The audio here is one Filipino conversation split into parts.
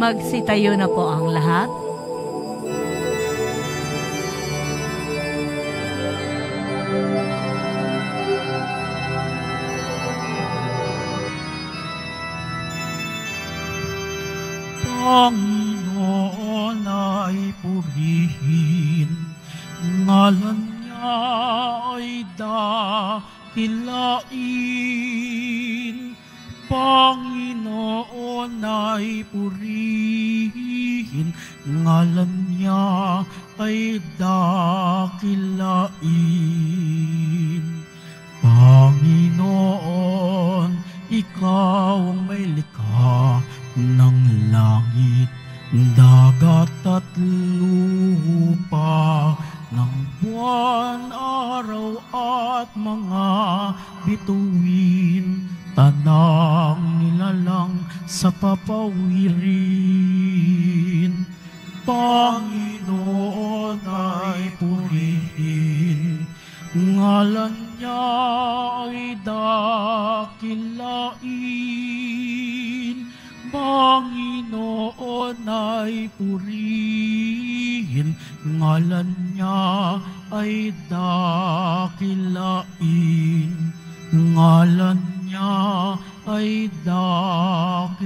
Magsitayo na po ang lahat. Panginoon ay purihin, ngalan niya ay dakilain. Panginoon ay purihin, ngalan niya ay dakilain. Panginoon, ikaw ang may likha ng langit, dagat at lupa, ng buwan, araw at mga bituin tanang nilalang sa papawirin. Panginoon ay purihin, ngalan niya ay dakilain. Panginoon ay purihin, ngalan niya ay dakilain ngalan niya ay dakilain.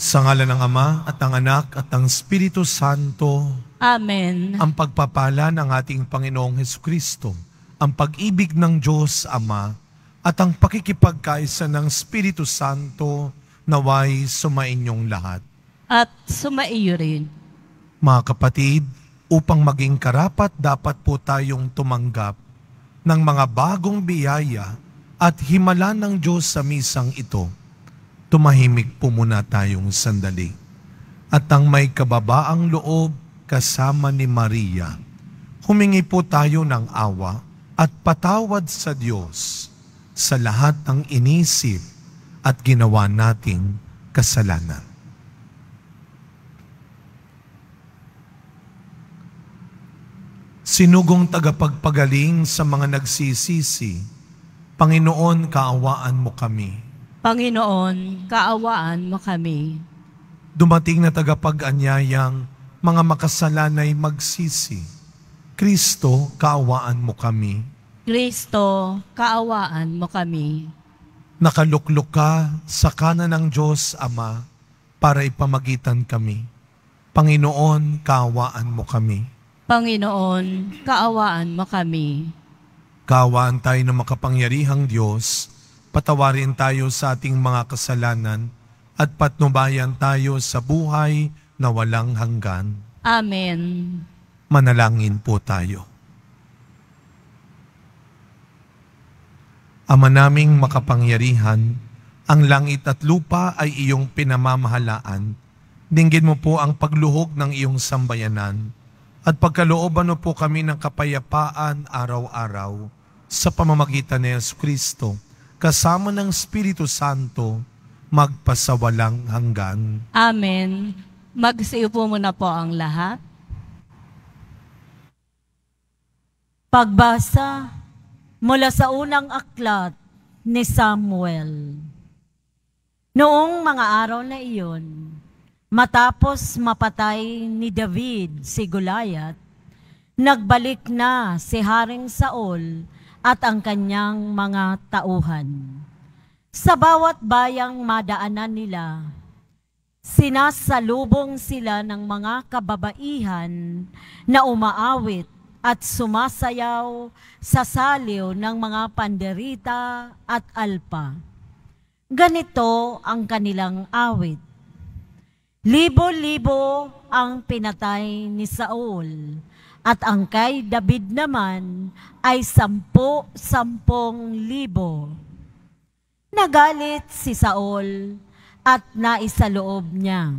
Sa ngalan ng Ama at ng Anak at ng Espiritu Santo. Amen. Ang pagpapala ng ating Panginoong Heso Kristo, ang pag-ibig ng Diyos Ama, at ang pakikipagkaisa ng Espiritu Santo naway sumainyong lahat. At sumaiyo rin. Mga kapatid, upang maging karapat dapat po tayong tumanggap ng mga bagong biyaya at himala ng Diyos sa misang ito. Tumahimik po muna tayong sandali. At ang may kababaang loob kasama ni Maria, humingi po tayo ng awa at patawad sa Diyos sa lahat ng inisip at ginawa nating kasalanan. sinugong tagapagpagaling sa mga nagsisisi, Panginoon, kaawaan mo kami. Panginoon, kaawaan mo kami. Dumating na tagapag-anyayang mga makasalanay magsisi. Kristo, kaawaan mo kami. Kristo, kaawaan mo kami. Nakaluklok ka sa kanan ng Diyos Ama para ipamagitan kami. Panginoon, kaawaan mo kami. Panginoon, kaawaan mo kami. Kaawaan tayo ng makapangyarihang Diyos, patawarin tayo sa ating mga kasalanan, at patnubayan tayo sa buhay na walang hanggan. Amen. Manalangin po tayo. Ama naming makapangyarihan, ang langit at lupa ay iyong pinamamahalaan. Dinggin mo po ang pagluhog ng iyong sambayanan at pagkalooban po kami ng kapayapaan araw-araw sa pamamagitan ni Yesu Kristo, kasama ng Espiritu Santo, magpasawalang hanggan. Amen. Magsiupo muna po ang lahat. Pagbasa mula sa unang aklat ni Samuel. Noong mga araw na iyon, Matapos mapatay ni David si Goliath, nagbalik na si Haring Saul at ang kanyang mga tauhan. Sa bawat bayang madaanan nila, sinasalubong sila ng mga kababaihan na umaawit at sumasayaw sa saliw ng mga panderita at alpa. Ganito ang kanilang awit. Libo-libo ang pinatay ni Saul at ang kay David naman ay sampu-sampung libo. Nagalit si Saul at naisaloob niya.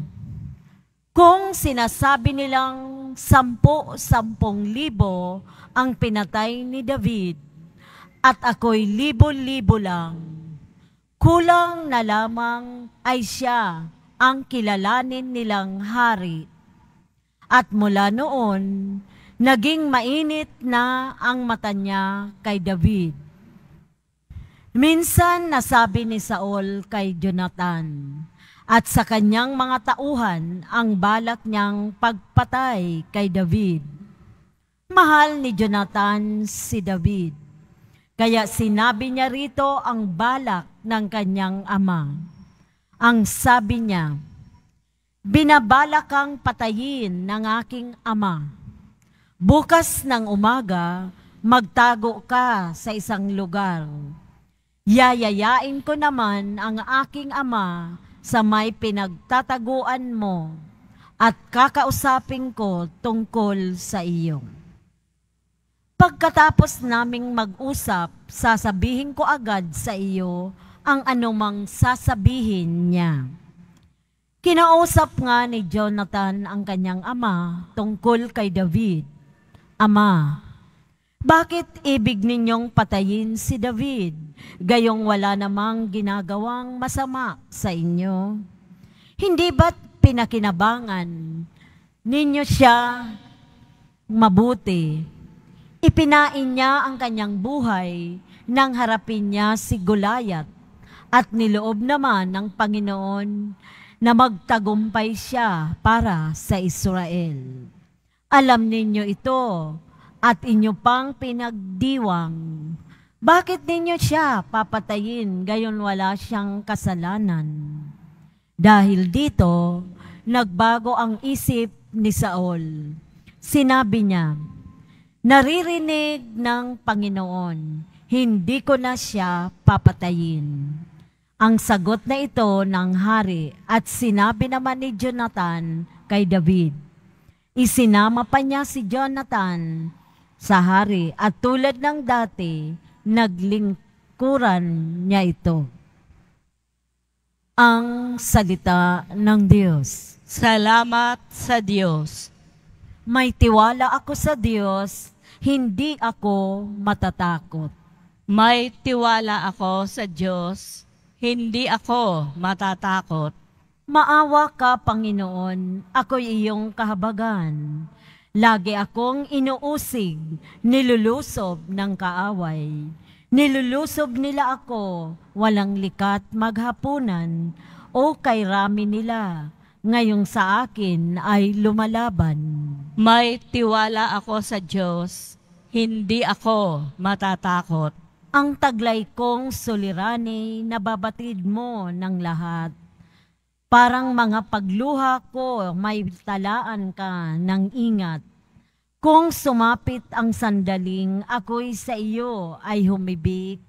Kung sinasabi nilang sampu-sampung libo ang pinatay ni David at ako'y libo-libo lang, kulang na lamang ay siya ang kilalanin nilang hari. At mula noon, naging mainit na ang mata niya kay David. Minsan nasabi ni Saul kay Jonathan, at sa kanyang mga tauhan ang balak niyang pagpatay kay David. Mahal ni Jonathan si David, kaya sinabi niya rito ang balak ng kanyang ama. Ang sabi niya, Binabala kang patayin ng aking ama. Bukas ng umaga, magtago ka sa isang lugar. Yayayain ko naman ang aking ama sa may pinagtataguan mo at kakausapin ko tungkol sa iyo. Pagkatapos naming mag-usap, sasabihin ko agad sa iyo ang anumang sasabihin niya. Kinausap nga ni Jonathan ang kanyang ama tungkol kay David. Ama, bakit ibig ninyong patayin si David, gayong wala namang ginagawang masama sa inyo? Hindi ba't pinakinabangan ninyo siya mabuti? Ipinain niya ang kanyang buhay nang harapin niya si Goliath at niloob naman ng Panginoon na magtagumpay siya para sa Israel. Alam ninyo ito at inyo pang pinagdiwang. Bakit ninyo siya papatayin gayon wala siyang kasalanan? Dahil dito, nagbago ang isip ni Saul. Sinabi niya, naririnig ng Panginoon, hindi ko na siya papatayin. Ang sagot na ito ng hari at sinabi naman ni Jonathan kay David. Isinama pa niya si Jonathan sa hari at tulad ng dati, naglingkuran niya ito. Ang salita ng Diyos. Salamat sa Diyos. May tiwala ako sa Diyos, hindi ako matatakot. May tiwala ako sa Diyos, hindi ako matatakot. Maawa ka, Panginoon, ako'y iyong kahabagan. Lagi akong inuusig, nilulusob ng kaaway. Nilulusob nila ako, walang likat maghapunan, o kay rami nila, ngayong sa akin ay lumalaban. May tiwala ako sa Diyos, hindi ako matatakot ang taglay kong sulirani nababatid mo ng lahat. Parang mga pagluha ko, may talaan ka ng ingat. Kung sumapit ang sandaling, ako'y sa iyo ay humibik.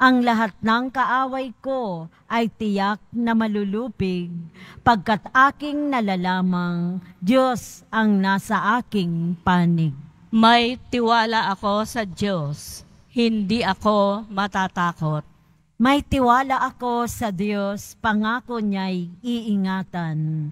Ang lahat ng kaaway ko ay tiyak na malulupig, pagkat aking nalalamang Diyos ang nasa aking panig. May tiwala ako sa Diyos hindi ako matatakot. May tiwala ako sa Diyos, pangako niya'y iingatan.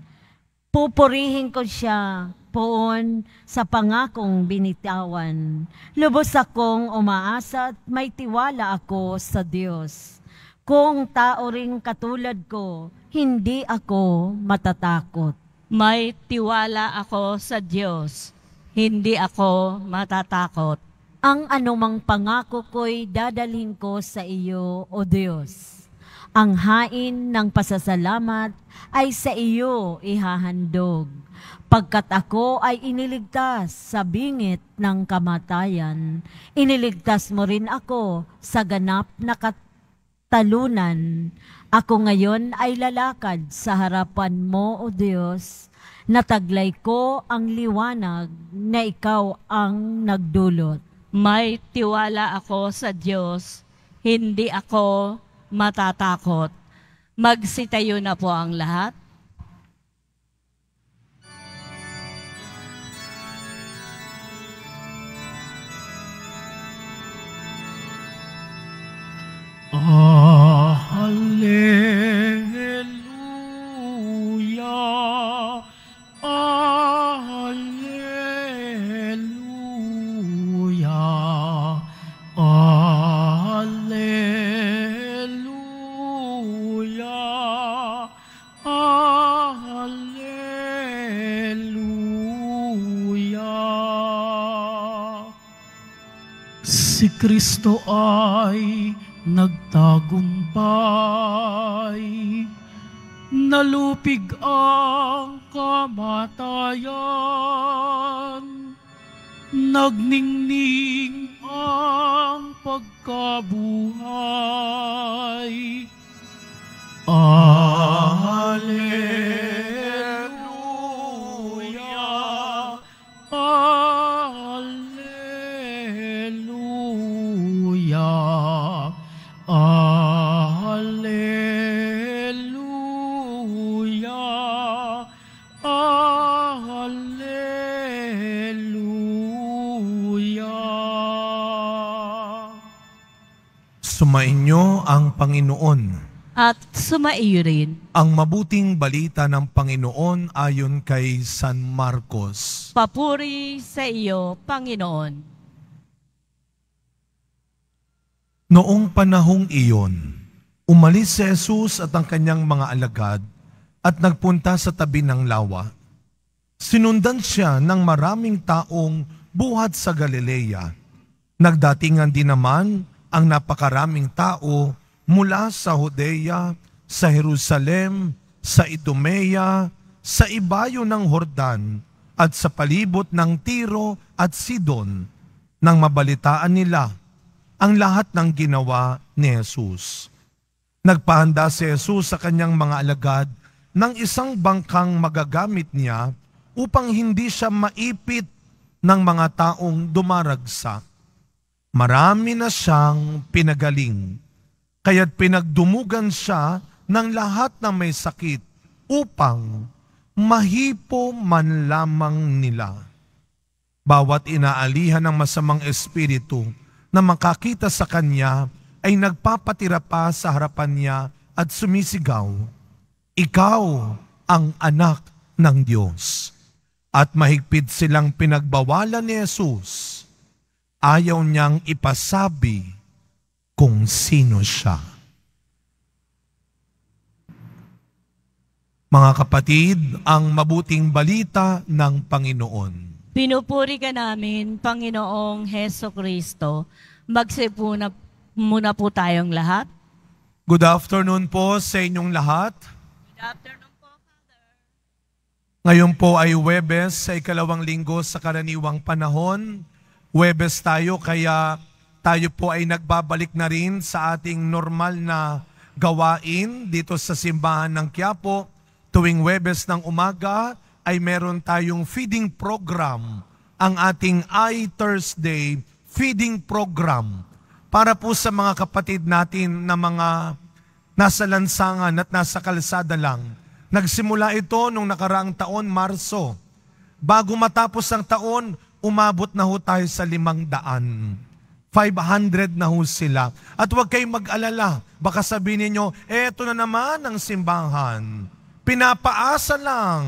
Pupurihin ko siya poon sa pangakong binitawan. Lubos akong umaasa at may tiwala ako sa Diyos. Kung tao ring katulad ko, hindi ako matatakot. May tiwala ako sa Diyos, hindi ako matatakot. Ang anumang pangako ko'y dadalhin ko sa iyo, O Diyos. Ang hain ng pasasalamat ay sa iyo ihahandog, pagkat ako ay iniligtas sa bingit ng kamatayan. Iniligtas mo rin ako sa ganap na katalunan. Ako ngayon ay lalakad sa harapan mo, O Diyos. Nataglay ko ang liwanag na ikaw ang nagdulot. May tiwala ako sa Diyos, hindi ako matatakot. Magsitayo na po ang lahat. Oh, hallelujah. Kristo ay nagtagumpay. Nalupig ang kamatayan, nagningning ang pagkabuhay inyo ang Panginoon. At sumaiyo rin. Ang mabuting balita ng Panginoon ayon kay San Marcos. Papuri sa iyo, Panginoon. Noong panahong iyon, umalis si Jesus at ang kanyang mga alagad at nagpunta sa tabi ng lawa. Sinundan siya ng maraming taong buhat sa Galilea. Nagdatingan din naman ang napakaraming tao mula sa Judea, sa Jerusalem, sa Idumea, sa ibayo ng Hordan, at sa palibot ng Tiro at Sidon nang mabalitaan nila ang lahat ng ginawa ni Jesus. Nagpahanda si Jesus sa kanyang mga alagad ng isang bangkang magagamit niya upang hindi siya maipit ng mga taong dumaragsak. Marami na siyang pinagaling, kaya't pinagdumugan siya ng lahat na may sakit upang mahipo man lamang nila. Bawat inaalihan ng masamang espiritu na makakita sa kanya ay nagpapatira pa sa harapan niya at sumisigaw, Ikaw ang anak ng Diyos. At mahigpit silang pinagbawalan ni Jesus Ayaw niyang ipasabi kung sino siya. Mga kapatid, ang mabuting balita ng Panginoon. Pinupuri ka namin, Panginoong Heso Kristo. Magsipuna muna po tayong lahat. Good afternoon po sa inyong lahat. Good afternoon po, Father. Ngayon po ay Webes sa ikalawang linggo sa karaniwang panahon Webes tayo kaya tayo po ay nagbabalik na rin sa ating normal na gawain dito sa simbahan ng Quiapo. Tuwing Webes ng umaga ay meron tayong feeding program, ang ating I Thursday feeding program para po sa mga kapatid natin na mga nasa lansangan at nasa kalsada lang. Nagsimula ito nung nakaraang taon, Marso. Bago matapos ang taon, umabot na ho tayo sa limang daan. 500 na ho sila. At huwag kayong mag-alala. Baka sabihin ninyo, eto na naman ang simbahan. Pinapaasa lang.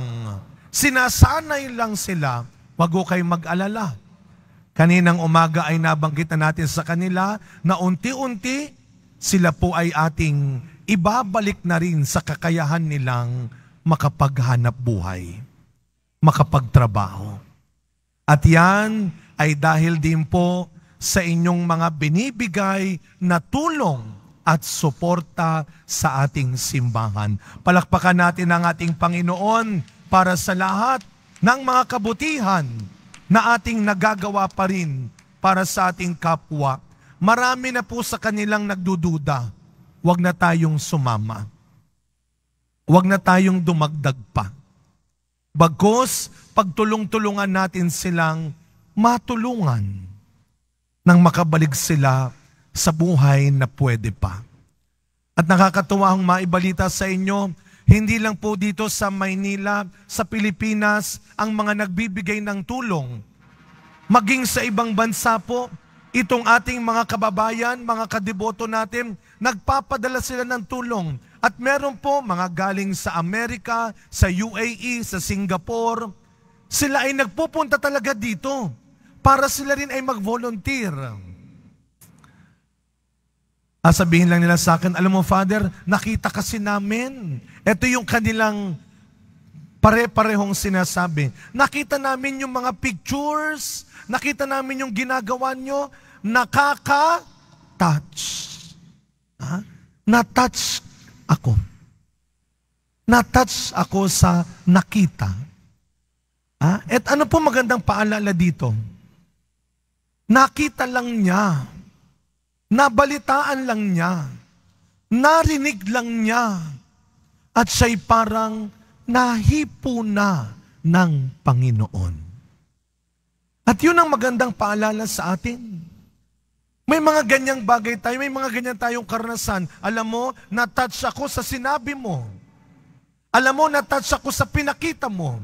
Sinasanay lang sila. Huwag ho kayong mag-alala. Kaninang umaga ay nabanggit na natin sa kanila na unti-unti sila po ay ating ibabalik na rin sa kakayahan nilang makapaghanap buhay, makapagtrabaho. At yan ay dahil din po sa inyong mga binibigay na tulong at suporta sa ating simbahan. Palakpakan natin ang ating Panginoon para sa lahat ng mga kabutihan na ating nagagawa pa rin para sa ating kapwa. Marami na po sa kanilang nagdududa. Huwag na tayong sumama. Huwag na tayong dumagdag pa Bagos, pagtulong-tulungan natin silang matulungan nang makabalik sila sa buhay na pwede pa. At nakakatuwa akong maibalita sa inyo, hindi lang po dito sa Maynila, sa Pilipinas, ang mga nagbibigay ng tulong. Maging sa ibang bansa po, itong ating mga kababayan, mga kadiboto natin, nagpapadala sila ng tulong at meron po mga galing sa Amerika, sa UAE, sa Singapore. Sila ay nagpupunta talaga dito para sila rin ay mag-volunteer. Ah, sabihin lang nila sa akin, alam mo Father, nakita kasi namin. Ito yung kanilang pare-parehong sinasabi. Nakita namin yung mga pictures, nakita namin yung ginagawa nyo, nakaka-touch. Ha? Ah? Na-touch ako. na ako sa nakita. Ah? At ano po magandang paalala dito? Nakita lang niya. Nabalitaan lang niya. Narinig lang niya. At siya'y parang nahipo na ng Panginoon. At yun ang magandang paalala sa atin may mga ganyang bagay tayo, may mga ganyan tayong karanasan. Alam mo, na-touch ako sa sinabi mo. Alam mo, na-touch ako sa pinakita mo.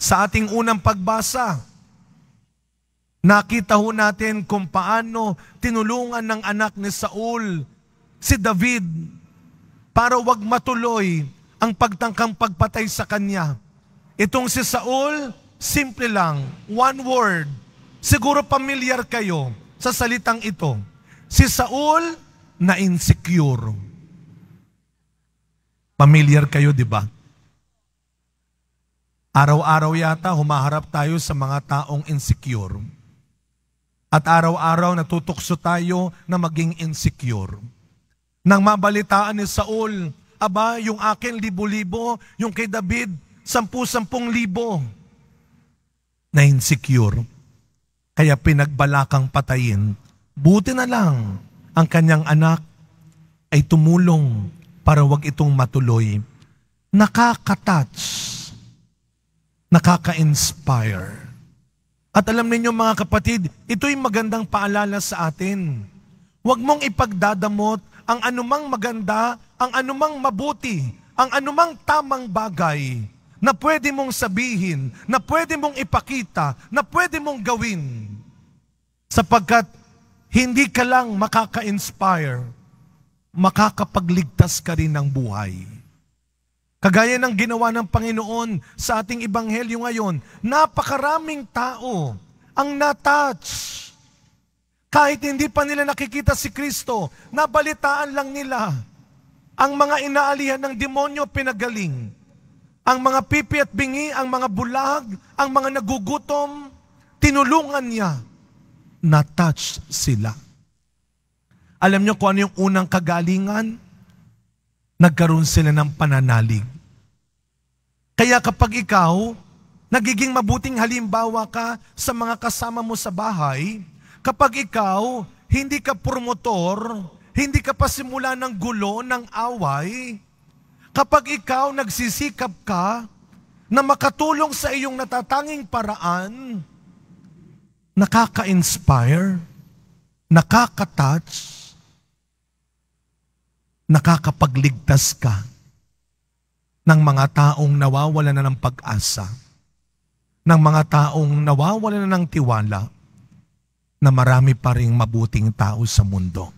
Sa ating unang pagbasa, nakita ho natin kung paano tinulungan ng anak ni Saul si David para wag matuloy ang pagtangkang pagpatay sa kanya. Itong si Saul, simple lang, one word. Siguro pamilyar kayo sa salitang ito. Si Saul na insecure. Familiar kayo, di ba? Araw-araw yata humaharap tayo sa mga taong insecure. At araw-araw natutukso tayo na maging insecure. Nang mabalitaan ni Saul, aba, yung akin libo-libo, yung kay David, sampu-sampung libo, na insecure kaya pinagbalakang patayin. Buti na lang ang kanyang anak ay tumulong para wag itong matuloy. Nakaka-touch. Nakaka-inspire. At alam ninyo mga kapatid, ito'y magandang paalala sa atin. Huwag mong ipagdadamot ang anumang maganda, ang anumang mabuti, ang anumang tamang bagay na pwede mong sabihin, na pwede mong ipakita, na pwede mong gawin. Sapagkat hindi ka lang makaka-inspire, makakapagligtas ka rin ng buhay. Kagaya ng ginawa ng Panginoon sa ating ibanghelyo ngayon, napakaraming tao ang natouch. Kahit hindi pa nila nakikita si Kristo, nabalitaan lang nila. Ang mga inaalihan ng demonyo pinagaling ang mga pipi at bingi, ang mga bulag, ang mga nagugutom, tinulungan niya. na-touch sila. Alam niyo kung ano yung unang kagalingan? Nagkaroon sila ng pananalig. Kaya kapag ikaw, nagiging mabuting halimbawa ka sa mga kasama mo sa bahay, kapag ikaw, hindi ka promotor, hindi ka pasimula ng gulo, ng away, Kapag ikaw nagsisikap ka na makatulong sa iyong natatanging paraan, nakaka-inspire, nakaka-touch, nakakapagligtas ka ng mga taong nawawala na ng pag-asa, ng mga taong nawawala na ng tiwala na marami pa rin mabuting tao sa mundo.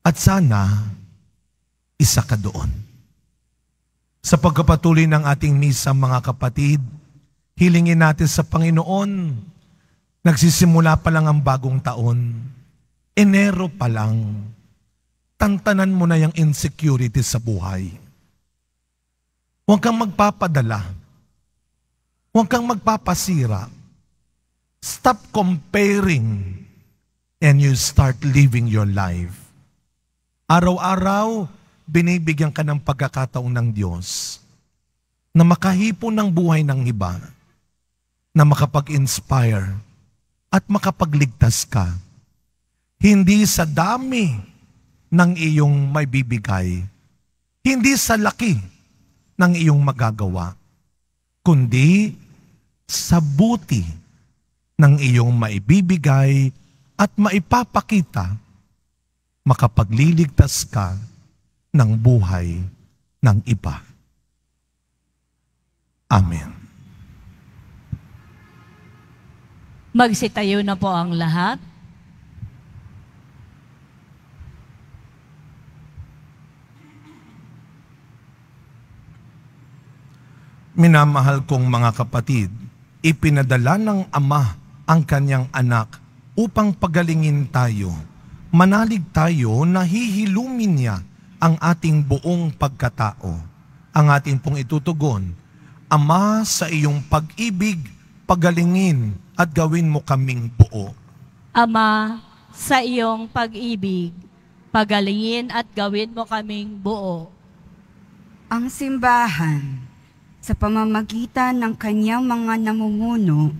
At sana, isa ka doon. Sa pagkapatuloy ng ating misa, mga kapatid, hilingin natin sa Panginoon, nagsisimula pa lang ang bagong taon. Enero pa lang, tantanan mo na yung insecurity sa buhay. Huwag kang magpapadala. Huwag kang magpapasira. Stop comparing and you start living your life. Araw-araw, binibigyan ka ng pagkakataon ng Diyos na makahipo ng buhay ng iba, na makapag-inspire at makapagligtas ka. Hindi sa dami ng iyong may bibigay, hindi sa laki ng iyong magagawa, kundi sa buti ng iyong maibibigay at maipapakita, makapagliligtas ka ng buhay ng iba. Amen. Magsitayo na po ang lahat. Minamahal kong mga kapatid, ipinadala ng Ama ang kanyang anak upang pagalingin tayo. Manalig tayo na hihilumin niya ang ating buong pagkatao. Ang ating pong itutugon, Ama, sa iyong pag-ibig, pagalingin at gawin mo kaming buo. Ama, sa iyong pag-ibig, pagalingin at gawin mo kaming buo. Ang simbahan, sa pamamagitan ng kanyang mga namumuno,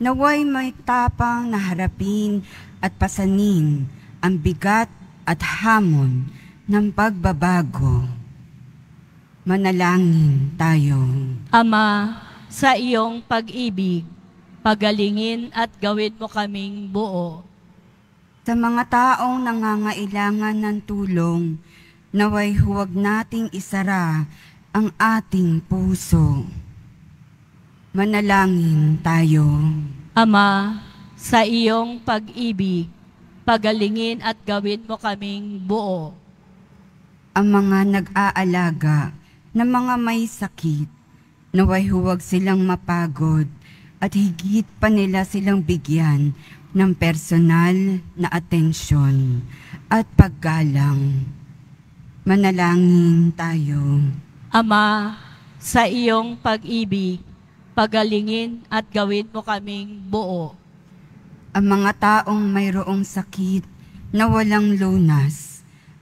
naway may tapang na harapin at pasanin ang bigat at hamon ng pagbabago, manalangin tayo. Ama, sa iyong pag-ibig, pagalingin at gawin mo kaming buo. Sa mga taong nangangailangan ng tulong, naway huwag nating isara ang ating puso. Manalangin tayo. Ama, sa iyong pag-ibig, pagalingin at gawin mo kaming buo ang mga nag-aalaga na mga may sakit, naway huwag silang mapagod at higit pa nila silang bigyan ng personal na atensyon at paggalang. Manalangin tayo. Ama, sa iyong pag-ibig, pagalingin at gawin mo kaming buo. Ang mga taong mayroong sakit na walang lunas,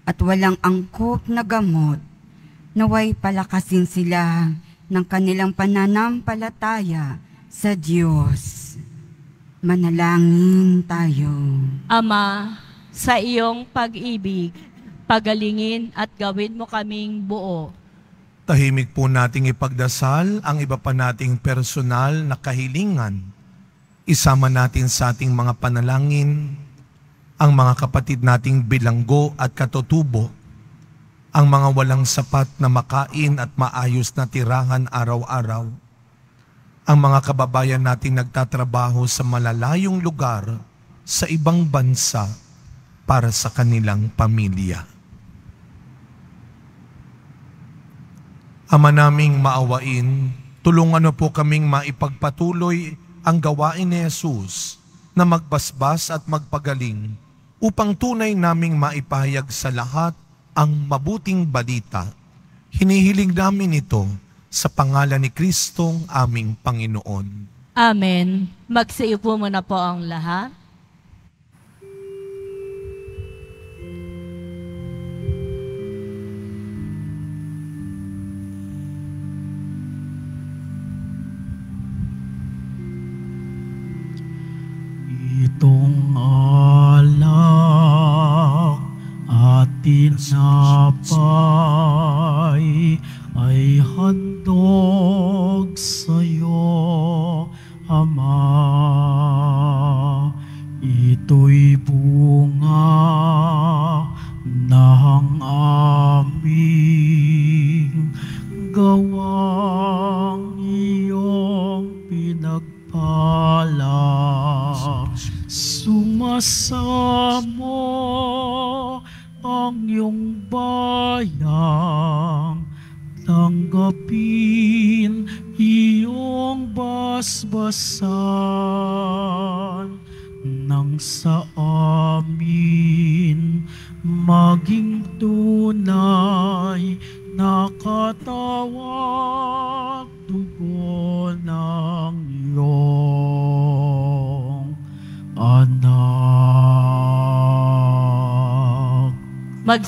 at walang angkop na gamot. Naway palakasin sila ng kanilang pananampalataya sa Diyos. Manalangin tayo. Ama, sa iyong pag-ibig, pagalingin at gawin mo kaming buo. Tahimik po nating ipagdasal ang iba pa nating personal na kahilingan. Isama natin sa ating mga panalangin ang mga kapatid nating bilanggo at katutubo, ang mga walang sapat na makain at maayos na tirahan araw-araw, ang mga kababayan nating nagtatrabaho sa malalayong lugar sa ibang bansa para sa kanilang pamilya. Ama naming maawain, tulungan mo po kaming maipagpatuloy ang gawain ni Jesus na magbasbas at magpagaling upang tunay naming maipahayag sa lahat ang mabuting balita. Hinihiling namin ito sa pangalan ni Kristong aming Panginoon. Amen. Magsiupo muna po ang lahat. Itong araw tinapay ay handog sa'yo, Ama. Ito'y bunga ng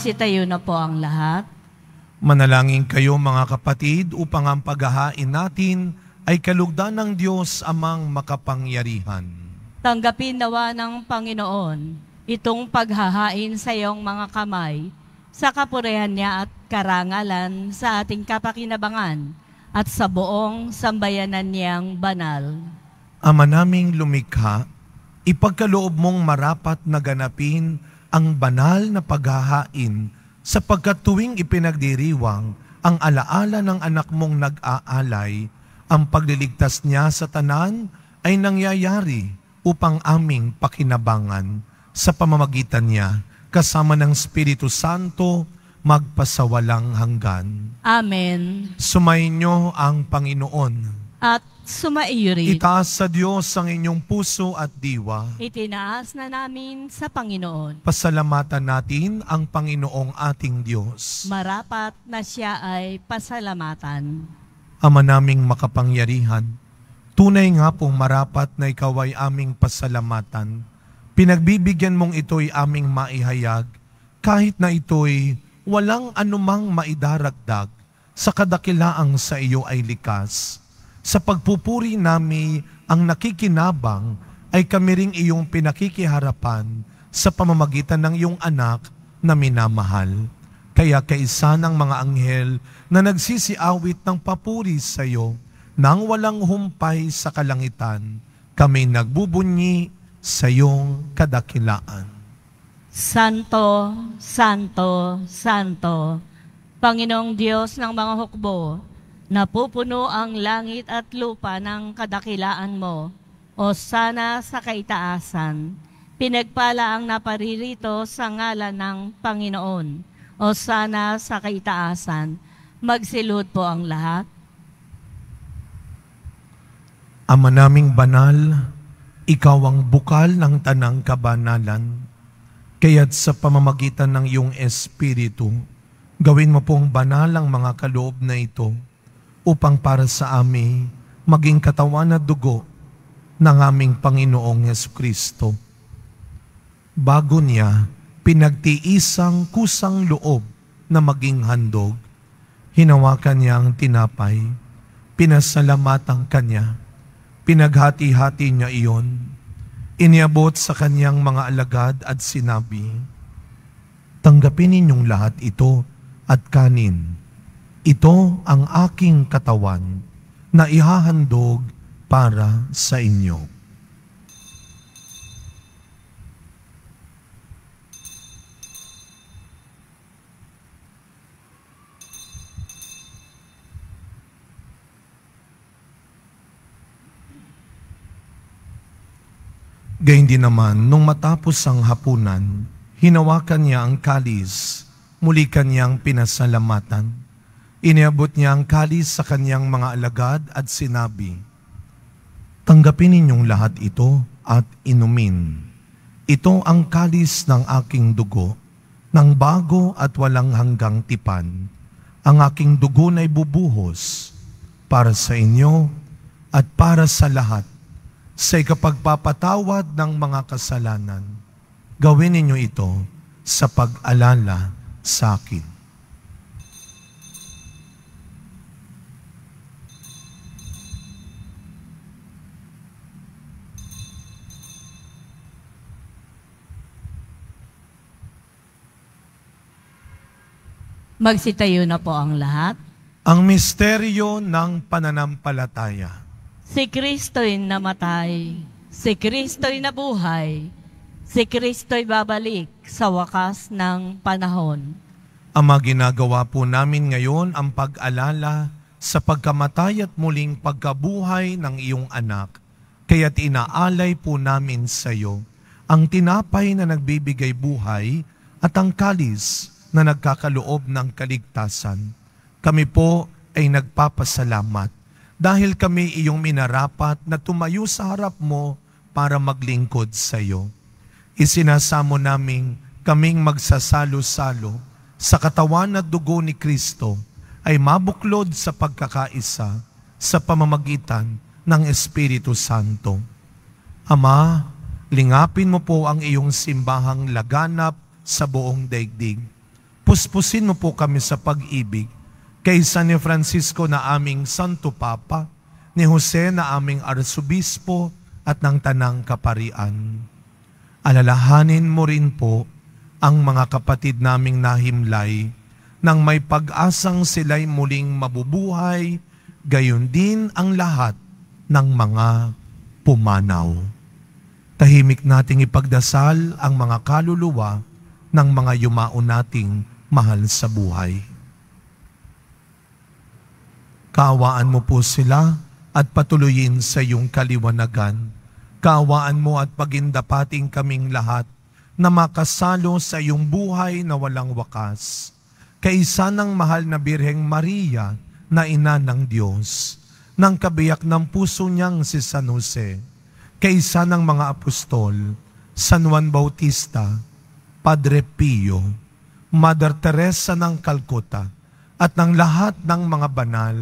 Magsitayo na po ang lahat. Manalangin kayo mga kapatid upang ang paghahain natin ay kalugdan ng Diyos amang makapangyarihan. Tanggapin nawa ng Panginoon itong paghahain sa iyong mga kamay sa kapurihan niya at karangalan sa ating kapakinabangan at sa buong sambayanan niyang banal. Ama naming lumikha, ipagkaloob mong marapat na ganapin ang banal na paghahain sapagkat tuwing ipinagdiriwang ang alaala ng anak mong nag-aalay, ang pagliligtas niya sa tanan ay nangyayari upang aming pakinabangan sa pamamagitan niya kasama ng Espiritu Santo magpasawalang hanggan. Amen. Sumainyo ang Panginoon. At sumairit. Itaas sa Diyos ang inyong puso at diwa. Itinaas na namin sa Panginoon. Pasalamatan natin ang Panginoong ating Diyos. Marapat na siya ay pasalamatan. Ama naming makapangyarihan, tunay nga pong marapat na ikaw ay aming pasalamatan. Pinagbibigyan mong ito'y aming maihayag, kahit na ito'y walang anumang maidaragdag sa kadakilaang sa iyo ay likas sa pagpupuri namin ang nakikinabang ay kami ring iyong pinakikiharapan sa pamamagitan ng iyong anak na minamahal. Kaya kaisa ng mga anghel na nagsisiawit ng papuri sa iyo nang walang humpay sa kalangitan, kami nagbubunyi sa iyong kadakilaan. Santo, Santo, Santo, Panginoong Diyos ng mga hukbo, Napupuno ang langit at lupa ng kadakilaan mo, o sana sa kaitaasan. Pinagpala ang naparirito sa ngalan ng Panginoon, o sana sa kaitaasan. Magsilot po ang lahat. Ama naming banal, ikaw ang bukal ng tanang kabanalan. Kaya't sa pamamagitan ng iyong Espiritu, gawin mo pong banal ang mga kaloob na ito upang para sa amin maging katawan at dugo ng aming Panginoong Yesu Kristo. Bago niya pinagtiisang kusang loob na maging handog, hinawakan niya ang tinapay, pinasalamatan kanya, pinaghati-hati niya iyon, iniabot sa kanyang mga alagad at sinabi, Tanggapin ninyong lahat ito at kanin ito ang aking katawan na ihahandog para sa inyo. Gayun din naman, nung matapos ang hapunan, hinawakan niya ang kalis, muli kanyang pinasalamatan Iniabot niya ang kalis sa kanyang mga alagad at sinabi, Tanggapin ninyong lahat ito at inumin. Ito ang kalis ng aking dugo, ng bago at walang hanggang tipan. Ang aking dugo na ibubuhos para sa inyo at para sa lahat sa ikapagpapatawad ng mga kasalanan. Gawin ninyo ito sa pag-alala sa akin. Magsitayo na po ang lahat. Ang misteryo ng pananampalataya. Si Kristo'y namatay. Si Kristo'y nabuhay. Si Kristo'y babalik sa wakas ng panahon. Ama, ginagawa po namin ngayon ang pag-alala sa pagkamatay at muling pagkabuhay ng iyong anak. Kaya't inaalay po namin sa iyo ang tinapay na nagbibigay buhay at ang kalis na nagkakaloob ng kaligtasan. Kami po ay nagpapasalamat dahil kami iyong minarapat na tumayo sa harap mo para maglingkod sa iyo. Isinasamo namin kaming magsasalo-salo sa katawan at dugo ni Kristo ay mabuklod sa pagkakaisa sa pamamagitan ng Espiritu Santo. Ama, lingapin mo po ang iyong simbahang laganap sa buong daigdig puspusin mo po kami sa pag-ibig kay San Francisco na aming Santo Papa, ni Jose na aming Arsobispo at ng Tanang Kaparian. Alalahanin mo rin po ang mga kapatid naming nahimlay nang may pag-asang sila'y muling mabubuhay, gayon din ang lahat ng mga pumanaw. Tahimik nating ipagdasal ang mga kaluluwa ng mga yumaon nating mahal sa buhay. Kawaan mo po sila at patuloyin sa iyong kaliwanagan. Kawaan mo at pagindapating kaming lahat na makasalo sa iyong buhay na walang wakas. Kaisa ng mahal na Birheng Maria na ina ng Diyos, ng kabiyak ng puso niyang si San Jose, kaisa ng mga apostol, San Juan Bautista, Padre Pio, Mother Teresa ng Calcutta at ng lahat ng mga banal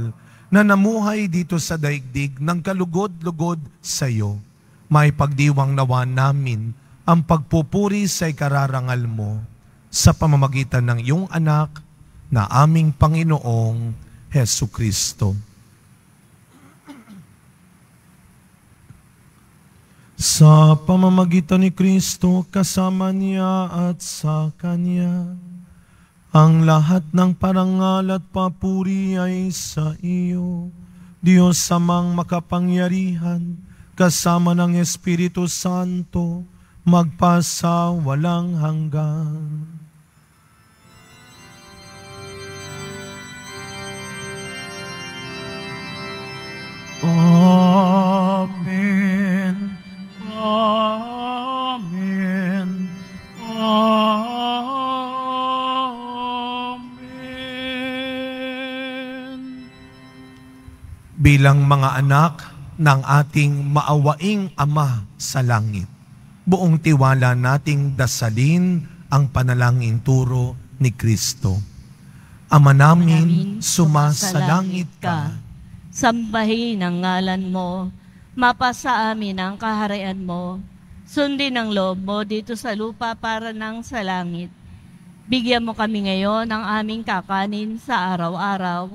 na namuhay dito sa daigdig ng kalugod-lugod sa iyo. May pagdiwang nawa namin ang pagpupuri sa ikararangal mo sa pamamagitan ng iyong anak na aming Panginoong Heso Kristo. Sa pamamagitan ni Kristo, kasama niya at sa Kanya, ang lahat ng parangal at papuri ay sa iyo, Diyos samang makapangyarihan, kasama ng Espiritu Santo, magpasa walang hanggan. Amen. bilang mga anak ng ating maawaing Ama sa langit. Buong tiwala nating dasalin ang panalangin turo ni Kristo. Ama namin, sumasalangit ka. Sambahin ang ngalan mo, mapasa amin ang kaharian mo, sundin ang loob mo dito sa lupa para nang sa langit. Bigyan mo kami ngayon ng aming kakanin sa araw-araw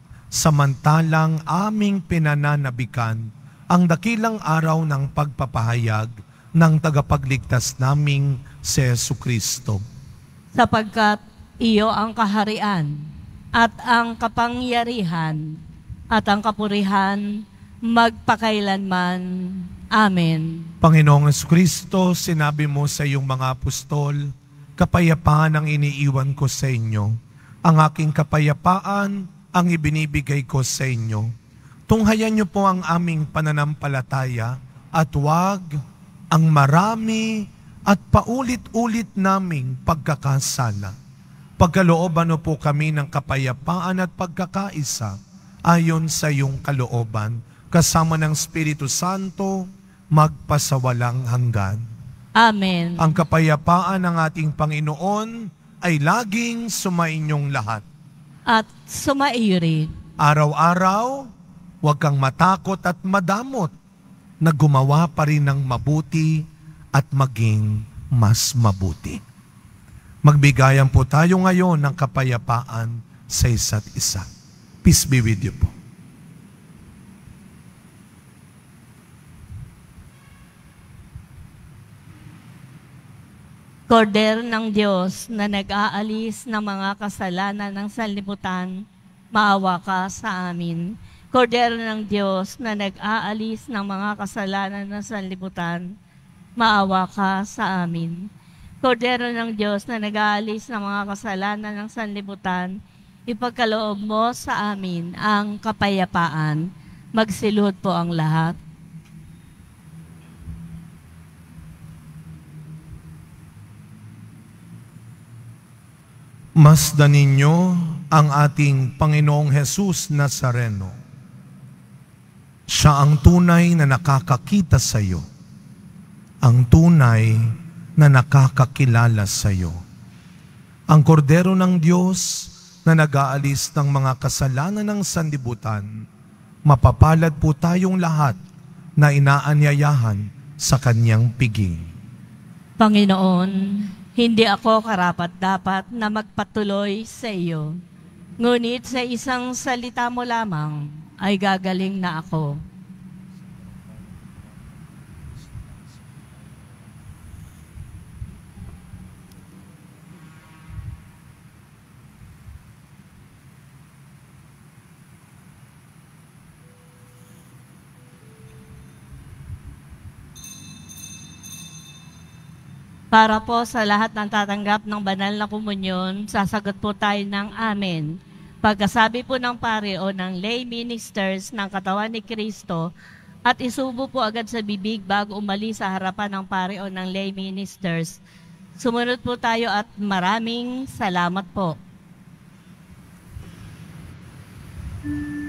samantalang aming pinananabikan ang dakilang araw ng pagpapahayag ng tagapagligtas naming si Yesu Kristo. Sapagkat iyo ang kaharian at ang kapangyarihan at ang kapurihan magpakailanman. Amen. Panginoong Kristo, sinabi mo sa iyong mga apostol, kapayapaan ang iniiwan ko sa inyo. Ang aking kapayapaan ang ibinibigay ko sa inyo. Tunghayan niyo po ang aming pananampalataya at wag ang marami at paulit-ulit naming pagkakasala. Pagkalooban po kami ng kapayapaan at pagkakaisa ayon sa iyong kalooban kasama ng Espiritu Santo magpasawalang hanggan. Amen. Ang kapayapaan ng ating Panginoon ay laging sumainyong lahat at sumairi. Araw-araw, huwag kang matakot at madamot na gumawa pa rin ng mabuti at maging mas mabuti. Magbigayan po tayo ngayon ng kapayapaan sa isa't isa. Peace be with you po. Korder ng Diyos na nag-aalis ng mga kasalanan ng sanlibutan, maawa ka sa amin. Kordero ng Diyos na nag-aalis ng mga kasalanan ng sanlibutan, maawa ka sa amin. Kordero ng Diyos na nag-aalis ng mga kasalanan ng sanlibutan, ipagkaloob mo sa amin ang kapayapaan. Magsilod po ang lahat. Masdan ninyo ang ating Panginoong Hesus Nazareno. Siya ang tunay na nakakakita sa iyo. Ang tunay na nakakakilala sa iyo. Ang kordero ng Diyos na nag-aalis ng mga kasalanan ng sandibutan, mapapalad po tayong lahat na inaanyayahan sa kanyang piging. Panginoon, hindi ako karapat-dapat na magpatuloy sa iyo. Ngunit sa isang salita mo lamang ay gagaling na ako. Para po sa lahat ng tatanggap ng banal na komunyon, sasagot po tayo ng Amen. Pagkasabi po ng pare o ng lay ministers ng katawan ni Kristo, at isubo po agad sa bibig bago umalis sa harapan ng pare o ng lay ministers. Sumunod po tayo at maraming salamat po. Thank you.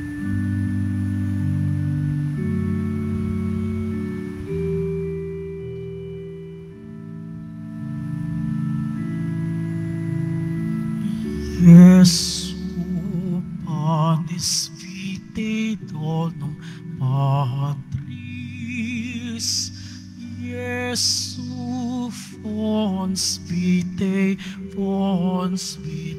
Jesu panis vitae donum patris Jesu fons vitae fons vitae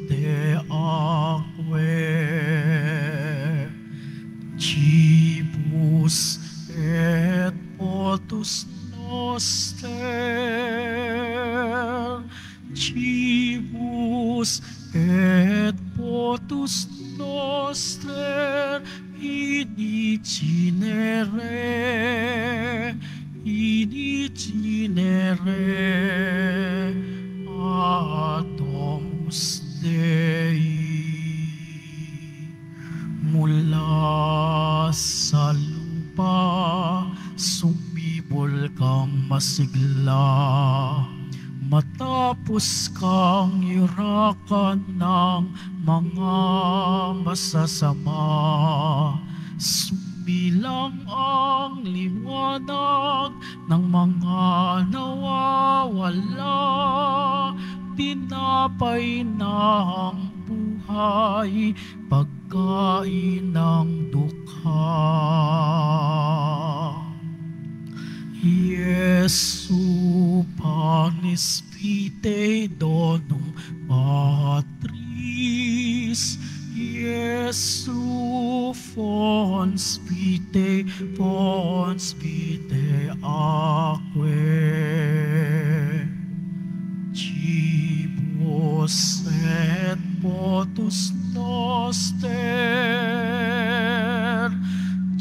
spite pons spite aquae cipos et potus noster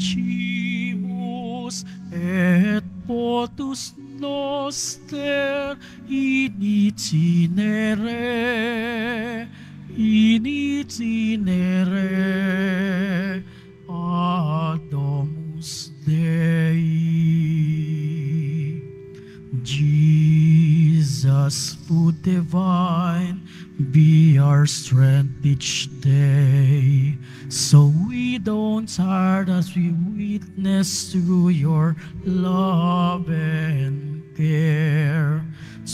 cimus et potus noster in itinere in itinere ad day Jesus, put divine, be our strength each day. So we don't tire as we witness through your love and care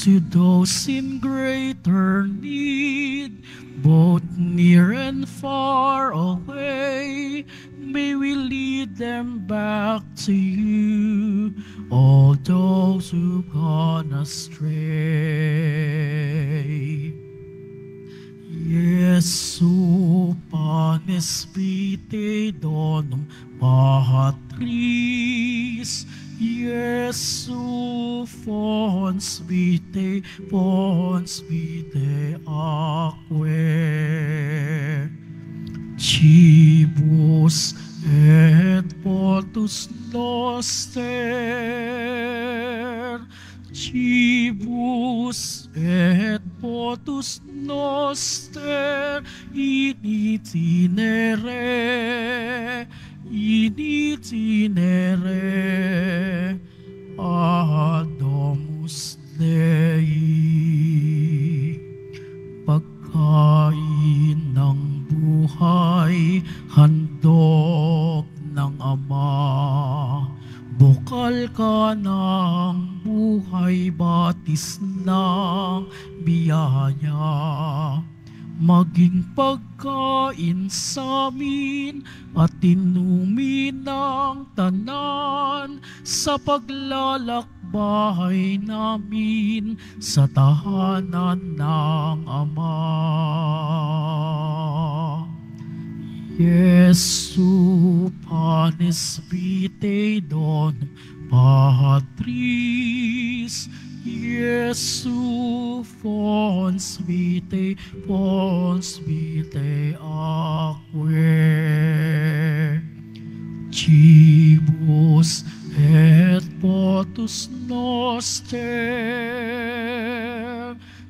to those in greater need, both near and far away may we lead them back to you, all those who've gone astray. Yesu panis pite donum patris, Yesu fons vite, fons vite, aquae. Chibos et potus noster, Chibus et potus noster, in itinere, in itinere, ad Domus Dei. Pagkain Ama, bukal ka ng buhay batis ng biyaya. Maging pagkain sa amin at inumin ang tanan sa paglalakbay namin sa tahanan ng Ama. Jesu panis vitae don patris Jesu fons vitae fons vitae aquae Cibus et potus nostre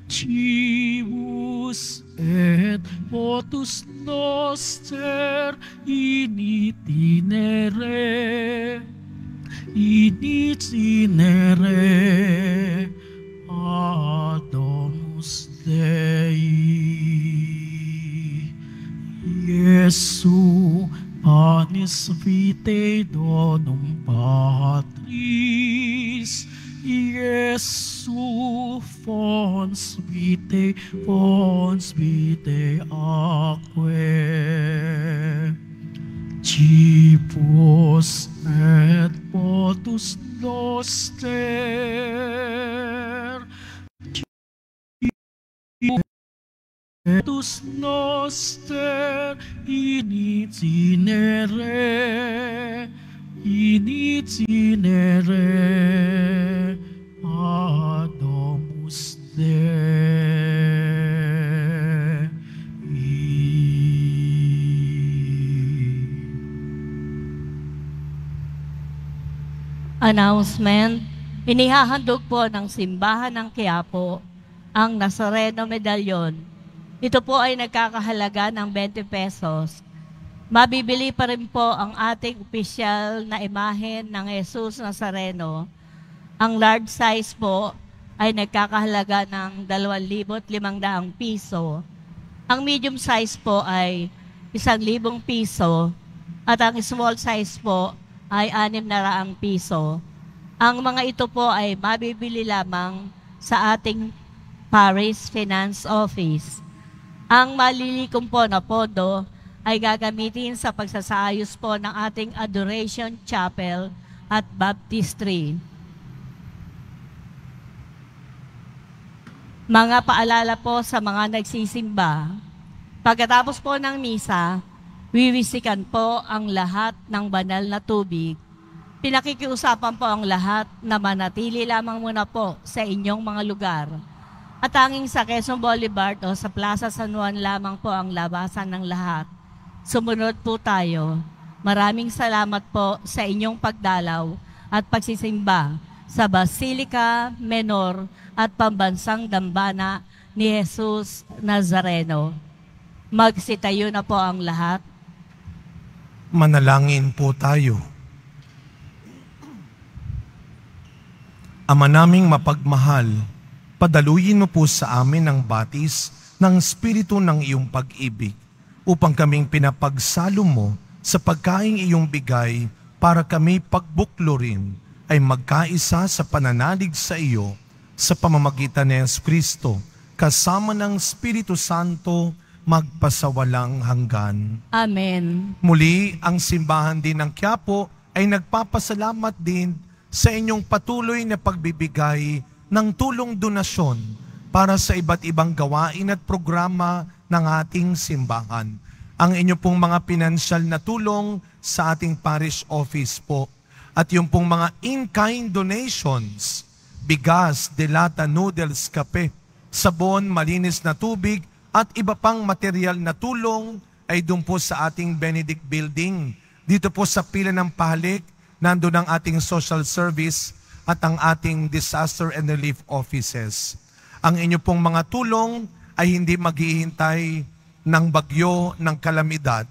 Cibus et potus noster in itinere, in itinere ad Domus Dei. Iesu panis vitae donum Tus noster initinere, initinere ad domus Dei. Announcement, inihahandog po ng simbahan ng Quiapo ang Nazareno Medallion ito po ay nagkakahalaga ng 20 pesos. Mabibili pa rin po ang ating official na imahen ng Jesus Nazareno. Ang large size po ay nagkakahalaga ng 2,500 piso. Ang medium size po ay 1,000 piso at ang small size po ay 600 piso. Ang mga ito po ay mabibili lamang sa ating Paris Finance Office. Ang malilikom po na podo ay gagamitin sa pagsasayos po ng ating Adoration Chapel at Baptistry. Mga paalala po sa mga nagsisimba. Pagkatapos po ng misa, wiwisikan po ang lahat ng banal na tubig. Pinakikiusapan po ang lahat na manatili lamang muna po sa inyong mga lugar at tanging sa Quezon Boulevard o oh, sa Plaza San Juan lamang po ang labasan ng lahat. Sumunod po tayo. Maraming salamat po sa inyong pagdalaw at pagsisimba sa Basilica Menor at Pambansang Dambana ni Jesus Nazareno. Magsitayo na po ang lahat. Manalangin po tayo. Ama naming mapagmahal, padaluyin mo po sa amin ang batis ng Espiritu ng iyong pag-ibig upang kaming pinapagsalo mo sa pagkain iyong bigay para kami pagbuklo rin ay magkaisa sa pananalig sa iyo sa pamamagitan ni Yesu Kristo kasama ng Espiritu Santo magpasawalang hanggan. Amen. Muli, ang simbahan din ng Quiapo ay nagpapasalamat din sa inyong patuloy na pagbibigay ng tulong donasyon para sa iba't ibang gawain at programa ng ating simbahan. Ang inyo pong mga pinansyal na tulong sa ating parish office po at yung pong mga in-kind donations, bigas, delata, noodles, kape, sabon, malinis na tubig, at iba pang material na tulong ay doon po sa ating Benedict Building. Dito po sa pila ng pahalik, nandoon ang ating social service at ang ating disaster and relief offices. Ang inyo pong mga tulong ay hindi maghihintay ng bagyo ng kalamidad.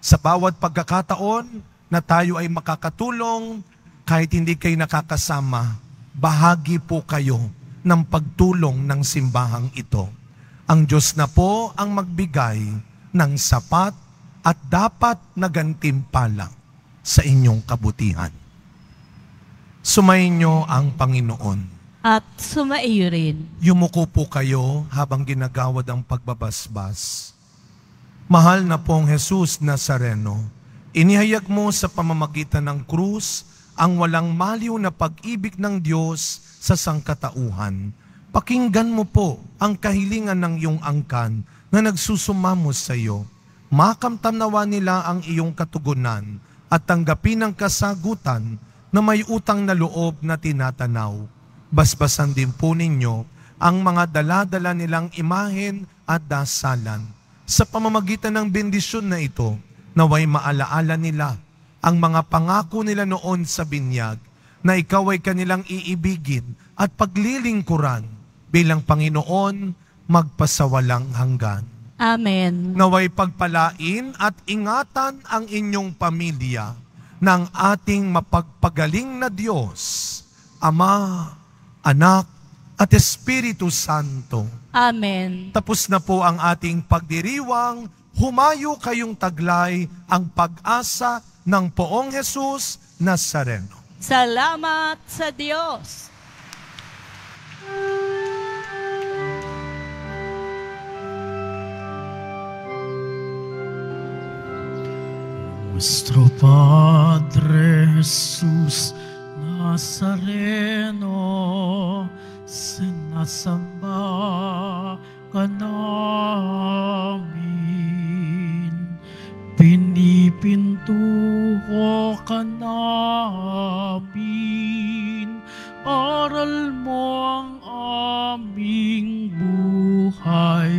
Sa bawat pagkakataon na tayo ay makakatulong kahit hindi kayo nakakasama, bahagi po kayo ng pagtulong ng simbahang ito. Ang Diyos na po ang magbigay ng sapat at dapat na gantimpala sa inyong kabutihan sumainyo ang Panginoon. At sumaiyo rin. Yumuko po kayo habang ginagawad ang pagbabasbas. Mahal na pong Jesus Nazareno, inihayag mo sa pamamagitan ng krus ang walang maliw na pag-ibig ng Diyos sa sangkatauhan. Pakinggan mo po ang kahilingan ng iyong angkan na nagsusumamo sa iyo. Makamtamnawa nila ang iyong katugunan at tanggapin ang kasagutan na may utang na loob na tinatanaw. Basbasan din po ninyo ang mga daladala nilang imahen at dasalan. Sa pamamagitan ng bendisyon na ito, naway maalaala nila ang mga pangako nila noon sa binyag na ikaw ay kanilang iibigin at paglilingkuran bilang Panginoon magpasawalang hanggan. Amen. Naway pagpalain at ingatan ang inyong pamilya ng ating mapagpagaling na Diyos, Ama, Anak, at Espiritu Santo. Amen. Tapos na po ang ating pagdiriwang. Humayo kayong taglay ang pag-asa ng poong Jesus Nazareno. Salamat sa Diyos. Thank Nuestro Padre Jesús Nazareno, sinasamba ka namin. Pinipintuho ka namin, aral mo ang aming buhay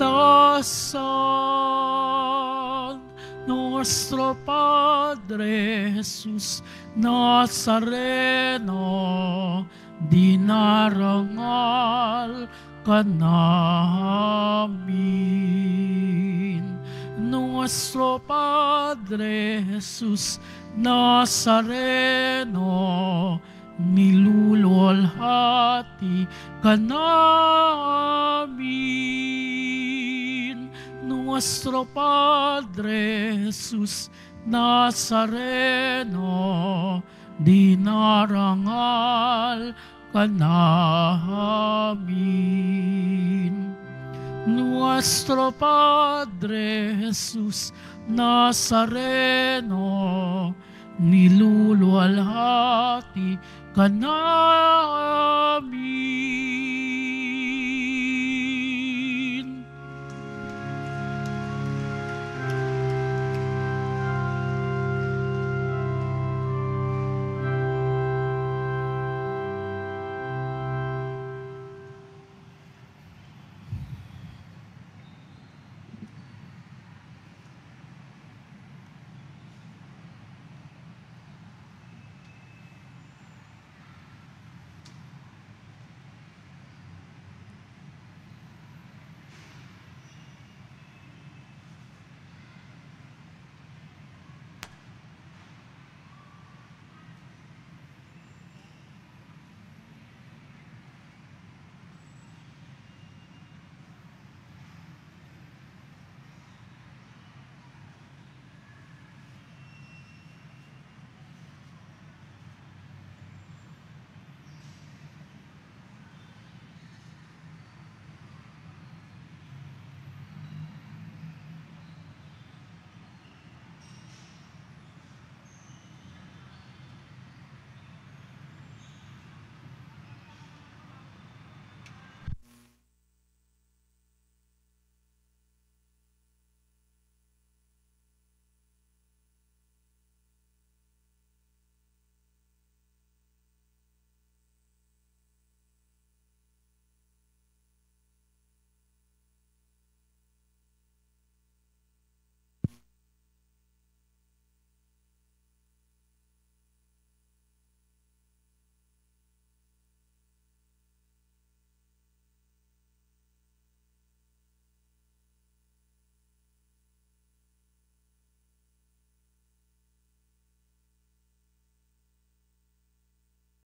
Santo, nuestro Padre Jesús Nazareno, dinarangal ka namin. Nuestro Padre Jesús Nazareno, nilulolhati ka namin. Nuestro Padre Jesus Nazareno, dinarangal ka namin. Nuestro Padre Jesus Nazareno, nilulwalhati ka